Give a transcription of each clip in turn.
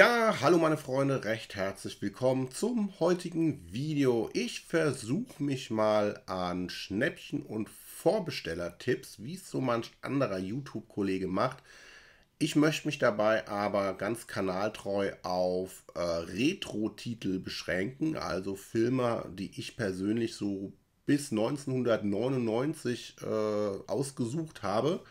Ja, hallo meine Freunde, recht herzlich willkommen zum heutigen Video. Ich versuche mich mal an Schnäppchen und Vorbesteller-Tipps, wie es so manch anderer YouTube-Kollege macht. Ich möchte mich dabei aber ganz kanaltreu auf äh, Retro-Titel beschränken, also Filme, die ich persönlich so bis 1999 äh, ausgesucht habe.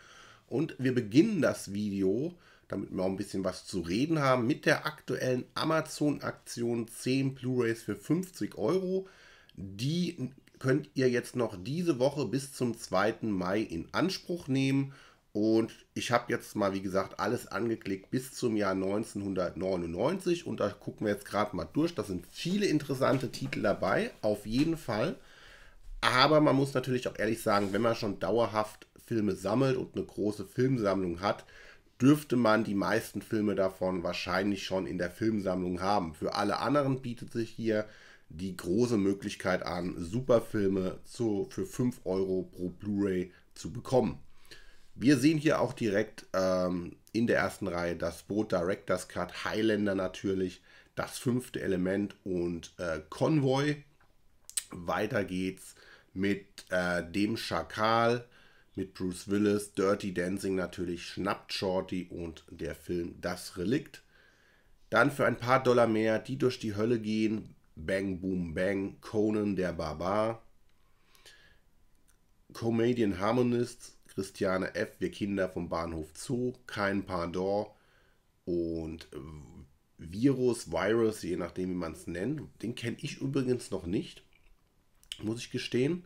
Und wir beginnen das Video damit wir auch ein bisschen was zu reden haben, mit der aktuellen Amazon-Aktion 10 Blu-rays für 50 Euro. Die könnt ihr jetzt noch diese Woche bis zum 2. Mai in Anspruch nehmen. Und ich habe jetzt mal, wie gesagt, alles angeklickt bis zum Jahr 1999. Und da gucken wir jetzt gerade mal durch. Da sind viele interessante Titel dabei, auf jeden Fall. Aber man muss natürlich auch ehrlich sagen, wenn man schon dauerhaft Filme sammelt und eine große Filmsammlung hat, dürfte man die meisten Filme davon wahrscheinlich schon in der Filmsammlung haben. Für alle anderen bietet sich hier die große Möglichkeit an, Superfilme zu, für 5 Euro pro Blu-ray zu bekommen. Wir sehen hier auch direkt ähm, in der ersten Reihe das Boot Directors Cut, Highlander natürlich, das fünfte Element und äh, Convoy. Weiter geht's mit äh, dem Schakal, mit Bruce Willis, Dirty Dancing natürlich, Schnappt Shorty und der Film Das Relikt. Dann für ein paar Dollar mehr, die durch die Hölle gehen, Bang Boom Bang, Conan der Barbar, Comedian Harmonists, Christiane F., Wir Kinder vom Bahnhof Zoo, Kein Pardon und Virus, Virus, je nachdem wie man es nennt. Den kenne ich übrigens noch nicht, muss ich gestehen.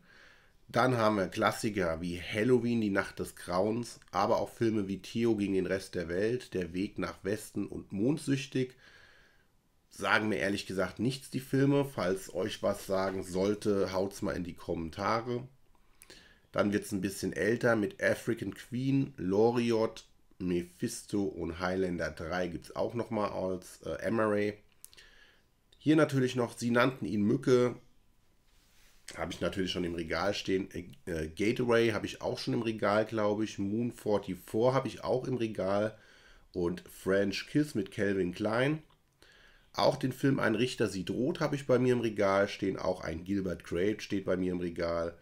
Dann haben wir Klassiker wie Halloween, die Nacht des Grauens, aber auch Filme wie Theo gegen den Rest der Welt, Der Weg nach Westen und Mondsüchtig. Sagen mir ehrlich gesagt nichts die Filme. Falls euch was sagen sollte, haut's mal in die Kommentare. Dann wird's ein bisschen älter mit African Queen, Loriot, Mephisto und Highlander 3 gibt es auch nochmal als äh, Emery. Hier natürlich noch, sie nannten ihn Mücke, habe ich natürlich schon im Regal stehen. Äh, äh Gateway habe ich auch schon im Regal, glaube ich. Moon 44 habe ich auch im Regal. Und French Kiss mit Calvin Klein. Auch den Film Ein Richter sieht rot habe ich bei mir im Regal stehen. Auch ein Gilbert Grape steht bei mir im Regal.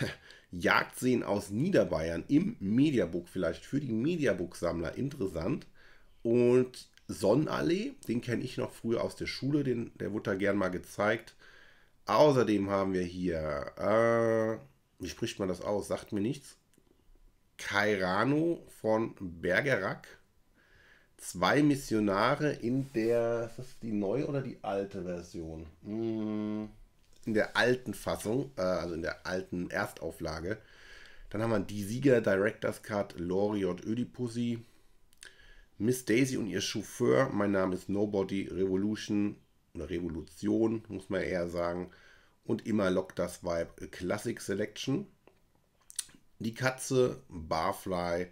Jagdseen aus Niederbayern im Mediabook, vielleicht für die Mediabook-Sammler interessant. Und Sonnenallee, den kenne ich noch früher aus der Schule, den, der wurde da gern mal gezeigt. Außerdem haben wir hier, äh, wie spricht man das aus? Sagt mir nichts. Kairano von Bergerac. Zwei Missionare in der, ist das die neue oder die alte Version? Hm, in der alten Fassung, äh, also in der alten Erstauflage. Dann haben wir die Sieger Directors Cut Loriot Ödipussy. Miss Daisy und ihr Chauffeur. Mein Name ist Nobody Revolution oder Revolution, muss man eher sagen. Und immer lockt das Vibe Classic Selection. Die Katze, Barfly,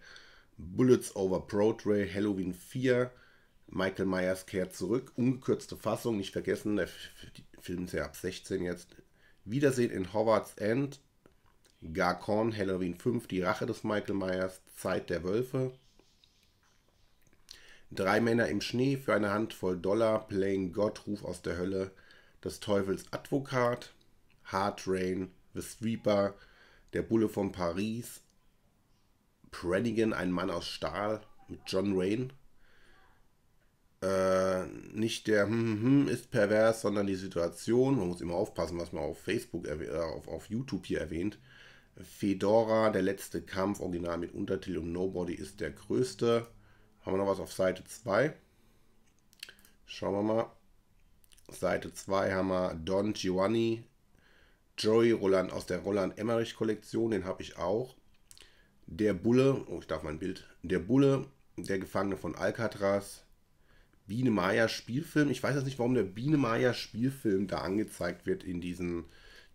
Bullets Over Pro-Trail, Halloween 4, Michael Myers kehrt zurück, ungekürzte Fassung, nicht vergessen, der Film ist ja ab 16 jetzt. Wiedersehen in Howards End, Garcon, Halloween 5, Die Rache des Michael Myers, Zeit der Wölfe, Drei Männer im Schnee für eine Handvoll Dollar, Playing God, Ruf aus der Hölle, Das Teufels Advokat, Hard Rain, The Sweeper, Der Bulle von Paris, Predigan, ein Mann aus Stahl mit John Rain. Äh, nicht der hm, hm, hm, ist pervers, sondern die Situation. Man muss immer aufpassen, was man auf Facebook, äh, auf, auf YouTube hier erwähnt. Fedora, der letzte Kampf, original mit Untertitel und Nobody ist der größte. Haben wir noch was auf Seite 2? Schauen wir mal. Seite 2 haben wir Don Giovanni, Joey Roland aus der Roland Emmerich Kollektion, den habe ich auch. Der Bulle, oh, ich darf mein Bild. Der Bulle, der Gefangene von Alcatraz. Biene Maya Spielfilm. Ich weiß jetzt nicht, warum der Biene Maya Spielfilm da angezeigt wird in diesen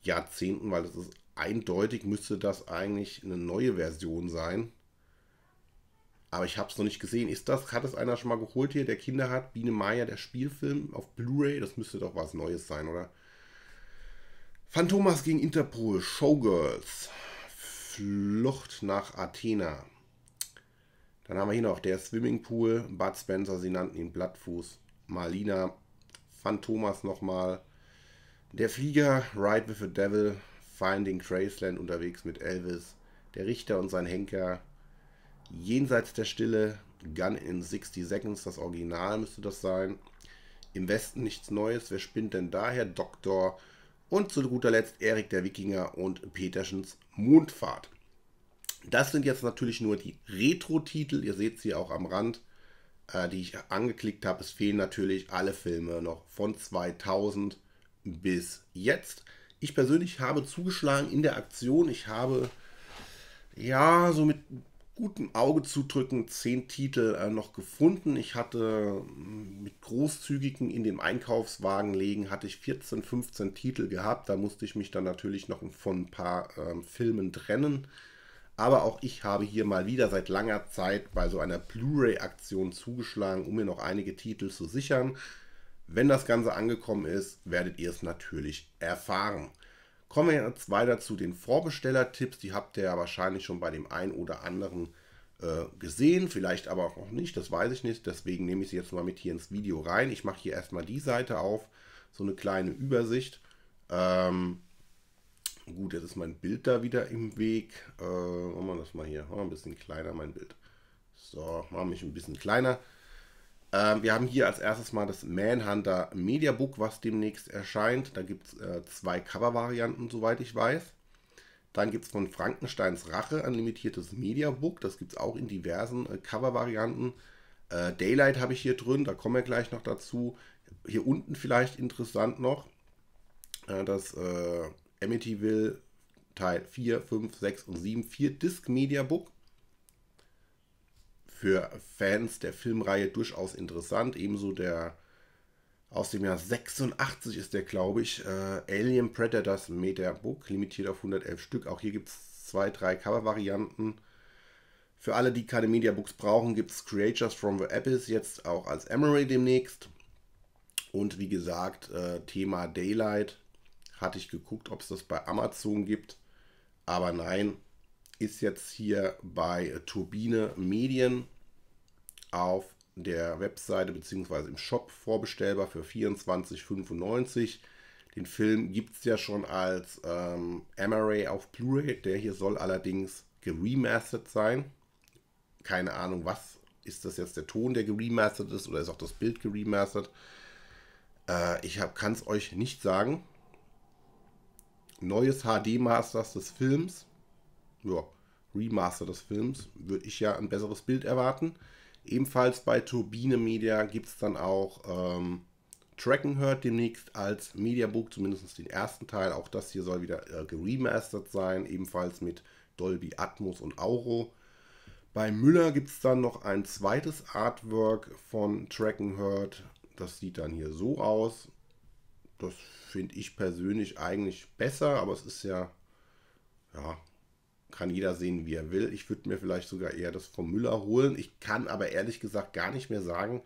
Jahrzehnten, weil es ist eindeutig, müsste das eigentlich eine neue Version sein aber ich habe es noch nicht gesehen. Ist das, hat es einer schon mal geholt hier, der Kinder hat? Biene Maya, der Spielfilm auf Blu-ray? Das müsste doch was Neues sein, oder? Phantomas gegen Interpol, Showgirls, Flucht nach Athena. Dann haben wir hier noch der Swimmingpool, Bud Spencer, sie nannten ihn Blattfuß, Marlina, Phantomas nochmal, der Flieger, Ride with the Devil, Finding Graceland unterwegs mit Elvis, der Richter und sein Henker, Jenseits der Stille, Gun in 60 Seconds, das Original müsste das sein. Im Westen nichts Neues, wer spinnt denn daher? Doktor und zu guter Letzt Erik der Wikinger und Peterschens Mondfahrt. Das sind jetzt natürlich nur die Retro-Titel, ihr seht sie auch am Rand, äh, die ich angeklickt habe. Es fehlen natürlich alle Filme noch von 2000 bis jetzt. Ich persönlich habe zugeschlagen in der Aktion. Ich habe ja so mit gutem Auge zudrücken zehn Titel äh, noch gefunden. Ich hatte mm, mit großzügigen in dem Einkaufswagen legen, hatte ich 14, 15 Titel gehabt. Da musste ich mich dann natürlich noch von ein paar äh, Filmen trennen. Aber auch ich habe hier mal wieder seit langer Zeit bei so einer Blu-ray-Aktion zugeschlagen, um mir noch einige Titel zu sichern. Wenn das Ganze angekommen ist, werdet ihr es natürlich erfahren. Kommen wir jetzt weiter zu den Vorbesteller-Tipps. Die habt ihr ja wahrscheinlich schon bei dem einen oder anderen äh, gesehen, vielleicht aber auch noch nicht, das weiß ich nicht. Deswegen nehme ich sie jetzt mal mit hier ins Video rein. Ich mache hier erstmal die Seite auf, so eine kleine Übersicht. Ähm, gut, jetzt ist mein Bild da wieder im Weg. Äh, machen wir das mal hier, machen wir ein bisschen kleiner mein Bild. So, machen wir mich ein bisschen kleiner. Ähm, wir haben hier als erstes mal das Manhunter Media Book, was demnächst erscheint. Da gibt es äh, zwei Cover-Varianten, soweit ich weiß. Dann gibt es von Frankensteins Rache ein limitiertes Media Book. Das gibt es auch in diversen äh, Cover-Varianten. Äh, Daylight habe ich hier drin, da kommen wir gleich noch dazu. Hier unten vielleicht interessant noch, äh, das äh, Amityville Teil 4, 5, 6 und 7, 4 Disc Media Book für Fans der Filmreihe durchaus interessant. Ebenso der aus dem Jahr 86 ist der, glaube ich, äh, Alien Predators Metabook, limitiert auf 111 Stück. Auch hier gibt es zwei, drei Cover-Varianten. Für alle, die keine Media Books brauchen, gibt es Creatures from the Abyss jetzt auch als Emery demnächst. Und wie gesagt, äh, Thema Daylight hatte ich geguckt, ob es das bei Amazon gibt. Aber nein, ist jetzt hier bei Turbine Medien auf der Webseite bzw. im Shop vorbestellbar für 24,95. Den Film gibt es ja schon als ähm, MRA auf Blu-ray. Der hier soll allerdings geremastert sein. Keine Ahnung, was ist das jetzt der Ton, der geremastert ist oder ist auch das Bild geremastert. Äh, ich kann es euch nicht sagen. Neues HD-Masters des Films ja, Remaster des Films, würde ich ja ein besseres Bild erwarten. Ebenfalls bei Turbine Media gibt es dann auch ähm, Tracken hört demnächst als Mediabook, zumindest den ersten Teil. Auch das hier soll wieder äh, geremastert sein, ebenfalls mit Dolby Atmos und Auro. Bei Müller gibt es dann noch ein zweites Artwork von Tracken Hurt. Das sieht dann hier so aus. Das finde ich persönlich eigentlich besser, aber es ist ja, ja, kann jeder sehen, wie er will. Ich würde mir vielleicht sogar eher das vom Müller holen. Ich kann aber ehrlich gesagt gar nicht mehr sagen,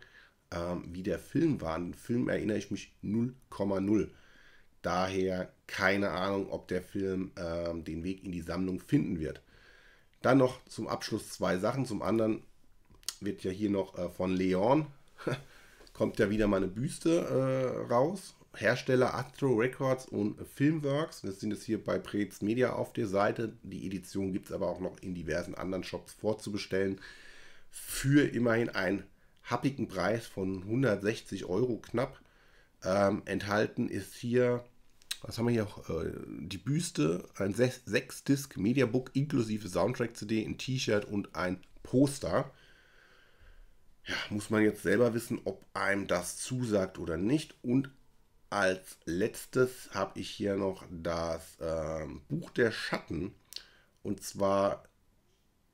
ähm, wie der Film war. An den Film erinnere ich mich 0,0. Daher keine Ahnung, ob der Film ähm, den Weg in die Sammlung finden wird. Dann noch zum Abschluss zwei Sachen. Zum anderen wird ja hier noch äh, von Leon, kommt ja wieder mal eine Büste äh, raus Hersteller Astro Records und Filmworks. Das sind es hier bei Preetz Media auf der Seite. Die Edition gibt es aber auch noch in diversen anderen Shops vorzubestellen. Für immerhin einen happigen Preis von 160 Euro knapp. Ähm, enthalten ist hier, was haben wir hier auch, äh, die Büste, ein 6-Disc Mediabook inklusive Soundtrack-CD, ein T-Shirt und ein Poster. Ja, muss man jetzt selber wissen, ob einem das zusagt oder nicht. Und als letztes habe ich hier noch das äh, Buch der Schatten. Und zwar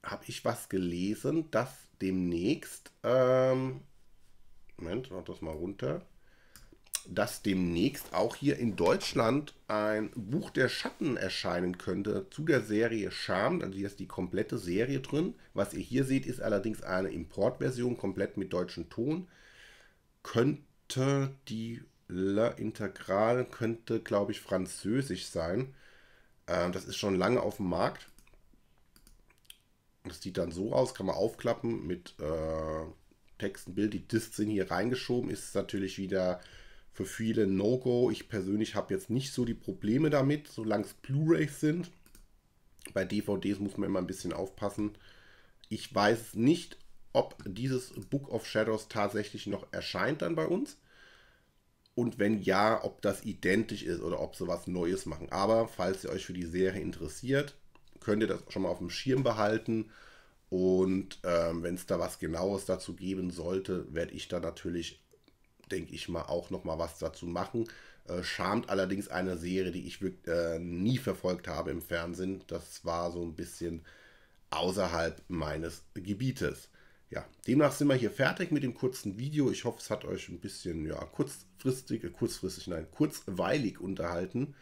habe ich was gelesen, dass demnächst, ähm, Moment, mach das mal runter, dass demnächst auch hier in Deutschland ein Buch der Schatten erscheinen könnte zu der Serie Charmed. Also hier ist die komplette Serie drin. Was ihr hier seht, ist allerdings eine Importversion, komplett mit deutschem Ton. Könnte die La Integral könnte, glaube ich, französisch sein. Ähm, das ist schon lange auf dem Markt. Das sieht dann so aus, kann man aufklappen mit äh, Text und Bild. Die Discs sind hier reingeschoben, ist natürlich wieder für viele No-Go. Ich persönlich habe jetzt nicht so die Probleme damit, solange es Blu-rays sind. Bei DVDs muss man immer ein bisschen aufpassen. Ich weiß nicht, ob dieses Book of Shadows tatsächlich noch erscheint dann bei uns. Und wenn ja, ob das identisch ist oder ob sie was Neues machen. Aber falls ihr euch für die Serie interessiert, könnt ihr das schon mal auf dem Schirm behalten. Und ähm, wenn es da was Genaues dazu geben sollte, werde ich da natürlich, denke ich mal, auch nochmal was dazu machen. Äh, schamt allerdings eine Serie, die ich wirklich, äh, nie verfolgt habe im Fernsehen. Das war so ein bisschen außerhalb meines Gebietes ja, demnach sind wir hier fertig mit dem kurzen Video. Ich hoffe, es hat euch ein bisschen, ja, kurzfristig, äh, kurzfristig, nein, kurzweilig unterhalten.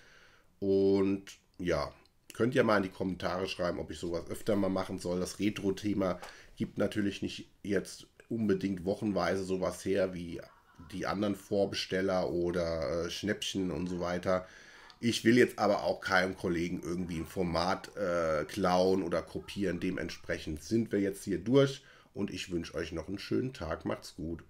Und ja, könnt ihr mal in die Kommentare schreiben, ob ich sowas öfter mal machen soll. Das Retro-Thema gibt natürlich nicht jetzt unbedingt wochenweise sowas her wie die anderen Vorbesteller oder äh, Schnäppchen und so weiter. Ich will jetzt aber auch keinem Kollegen irgendwie ein Format äh, klauen oder kopieren. Dementsprechend sind wir jetzt hier durch und ich wünsche euch noch einen schönen Tag. Macht's gut.